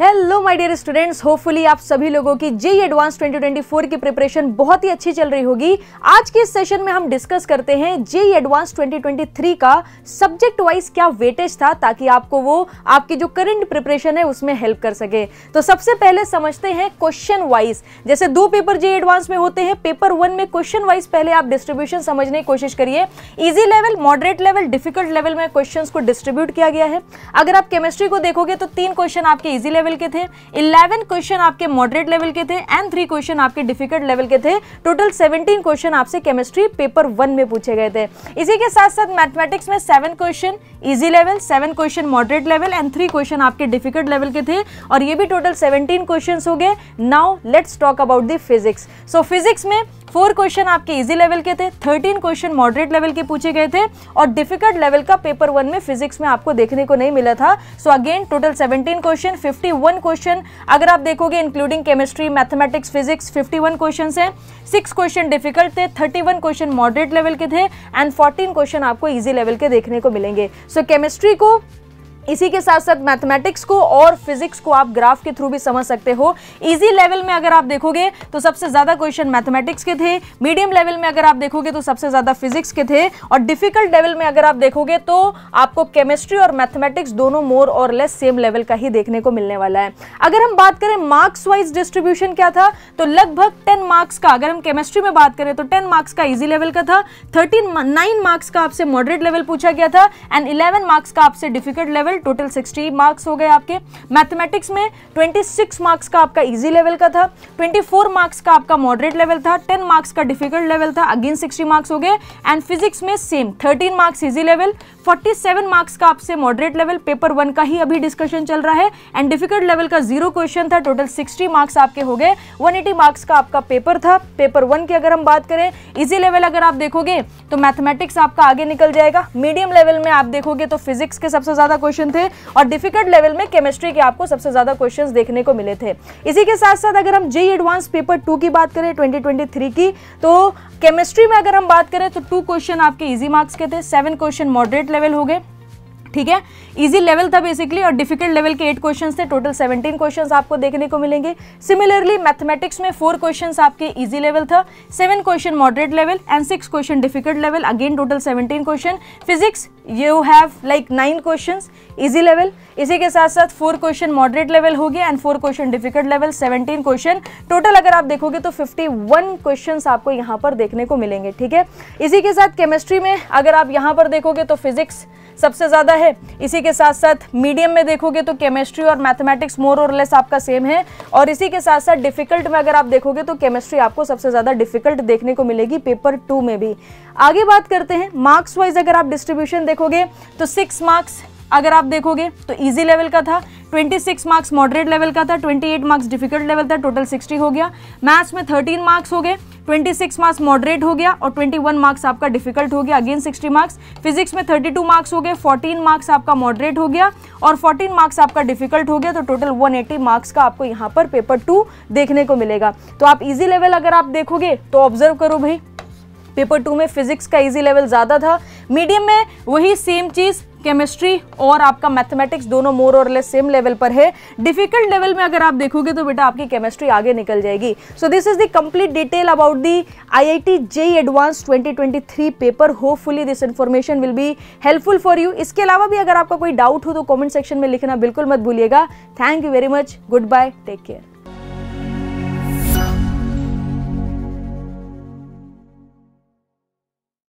hello my dear students hopefully आप सभी लोगों की जे एडवांस 2024 की प्रिपरेशन बहुत ही अच्छी चल रही होगी आज के इस सेशन में हम डिस्कस करते हैं जे एडवांस 2023 का सब्जेक्ट वाइज क्या वेटेज था ताकि आपको वो आपकी जो करंट प्रिपरेशन है उसमें हेल्प कर सके तो सबसे पहले समझते हैं क्वेश्चन वाइज जैसे दो पेपर जे एडवांस में होते हैं पेपर वन में क्वेश्चन वाइज पहले आप डिस्ट्रीब्यूशन समझने की कोशिश करिए easy level moderate level difficult level में क्वेश्चन को डिस्ट्रीब्यूट किया गया है अगर आप केमिस्ट्री को देखोगे तो तीन क्वेश्चन आपके ईजी लेवल लेवल के थे 11 क्वेश्चन आपके मॉडरेट लेवल के थे एंड थ्री क्वेश्चन आपके डिफिकल्ट लेवल के थे टोटल 17 क्वेश्चन आपसे केमिस्ट्री पेपर वन में पूछे गए थे इसी के साथ साथ मैथमेटिक्स में seven question easy level seven question moderate level and three question आपके डिफिकल्ट लेवल के थे और ये भी टोटल सेवनटीन क्वेश्चन हो गए now let's talk about the physics so physics में फोर क्वेश्चन आपके इजी लेवल के थे थर्टीन क्वेश्चन मॉडरेट लेवल के पूछे गए थे और डिफिकल्ट लेवल का पेपर वन में फिजिक्स में आपको देखने को नहीं मिला था so again total seventeen question fifty 51 question अगर आप देखोगे including chemistry mathematics physics 51 question है सिक्स क्वेश्चन डिफिकल्ट थे 31 क्वेश्चन मॉडरेट लेवल के थे एंड 14 क्वेश्चन आपको ईजी लेवल के देखने को मिलेंगे सो so, केमिस्ट्री को इसी के साथ साथ मैथमेटिक्स को और फिजिक्स को आप ग्राफ के थ्रू भी समझ सकते हो इजी लेवल में अगर आप देखोगे तो सबसे ज़्यादा क्वेश्चन मैथमेटिक्स के थे मीडियम लेवल में अगर आप देखोगे तो सबसे ज़्यादा फिजिक्स के थे और डिफिकल्ट लेवल में अगर आप देखोगे तो आपको केमिस्ट्री और मैथमेटिक्स दोनों मोर और लेस सेम लेवल का ही देखने को मिलने वाला है अगर हम बात करें मार्क्स वाइज डिस्ट्रीब्यूशन क्या था तो लगभग टेन मार्क्स का अगर हम केमिस्ट्री में बात करें तो टेन मार्क्स का ईजी लेवल का था थर्टीन नाइन मार्क्स का आपसे मॉडरेट लेवल पूछा गया था एंड इलेवन मार्क्स का आपसे डिफिकल्ट लेवल टोटल 60 मार्क्स हो गए आपके मैथमेटिक्स में 26 मार्क्स का आपका इजी लेवल का था 24 मार्क्स का आपका मॉडरेट लेवल था 10 मार्क्स का डिफिकल्ट लेवल था अगेन 60 मार्क्स हो गए एंड फिजिक्स में same 13 marks easy level 47 marks का आपसे मॉडरेट लेवल पेपर वन का ही अभी डिस्कशन चल रहा है एंड डिफिकल्ट लेवल का जीरो क्वेश्चन था टोटल सिक्सटी मार्क्स आपके हो गए वन मार्क्स का आपका पेपर था पेपर वन की अगर हम बात करें इजी लेवल अगर आप देखोगे तो मैथमेटिक्स आपका आगे निकल जाएगा मीडियम लेवल में आप देखोगे तो फिजिक्स के सबसे ज़्यादा क्वेश्चन क्वेश्चन थे और डिफिकल्ट लेवल में केमिस्ट्री के आपको सबसे ज्यादा क्वेश्चन देखने को मिले थे इसी के साथ साथ अगर हम जे एडवांस पेपर टू की बात करें ट्वेंटी की तो केमिस्ट्री में अगर हम बात करें तो टू क्वेश्चन आपके इजी मार्क्स के थे सेवन क्वेश्चन मॉडरेट लेवल हो गए ठीक है इजी लेवल था बेसिकली और डिफिकल्ट लेवल के एट क्वेश्चन थे टोटल सेवनटीन क्वेश्चन आपको देखने को मिलेंगे सिमिलरली मैथमेटिक्स में फोर क्वेश्चन आपके ईजी लेवल था seven question moderate level and six question difficult level again total seventeen question physics you have like nine question easy level इसी के साथ साथ फोर क्वेश्चन मॉडरेट लेवल हो गया and four question difficult level seventeen question total अगर आप देखोगे तो फिफ्टी वन क्वेश्चन आपको यहाँ पर देखने को मिलेंगे ठीक है इसी के साथ केमिस्ट्री में अगर आप यहाँ पर देखोगे तो फिजिक्स सबसे ज़्यादा है इसी के साथ साथ मीडियम में देखोगे तो केमिस्ट्री और मैथमेटिक्स मोर और लेस आपका सेम है और इसी के साथ साथ डिफिकल्ट में अगर आप देखोगे तो केमिस्ट्री आपको सबसे ज़्यादा डिफिकल्ट देखने को मिलेगी पेपर टू में भी आगे बात करते हैं मार्क्स वाइज अगर आप डिस्ट्रीब्यूशन देखोगे तो सिक्स मार्क्स अगर आप देखोगे तो ईजी लेवल का था 26 मार्क्स मॉडरेट लेवल का था 28 मार्क्स डिफिकल्ट लेवल था टोटल 60 हो गया मैथ्स में 13 मार्क्स हो गए 26 मार्क्स मॉडरेट हो गया और 21 मार्क्स आपका डिफिकल्ट हो गया अगेन 60 मार्क्स फिजिक्स में 32 मार्क्स हो गए 14 मार्क्स आपका मॉडरेट हो गया और 14 मार्क्स आपका डिफिकल्ट हो गया तो टोटल 180 मार्क्स का आपको यहाँ पर पेपर टू देखने को मिलेगा तो आप इजी लेवल अगर आप देखोगे तो ऑब्जर्व करो भाई पेपर टू में फिजिक्स का इजी लेवल ज़्यादा था मीडियम में वही सेम चीज़ केमिस्ट्री और आपका मैथमेटिक्स दोनों मोर और लेस सेम लेवल पर है डिफिकल्ट लेवल में अगर आप देखोगे तो बेटा आपकी केमिस्ट्री आगे निकल जाएगी so this is the complete detail about the I I T JEE advance 2023 paper hopefully this information will be helpful for you इसके अलावा भी अगर आपका कोई डाउट हो तो कॉमेंट सेक्शन में लिखना बिल्कुल मत भूलिएगा thank you very much good bye take care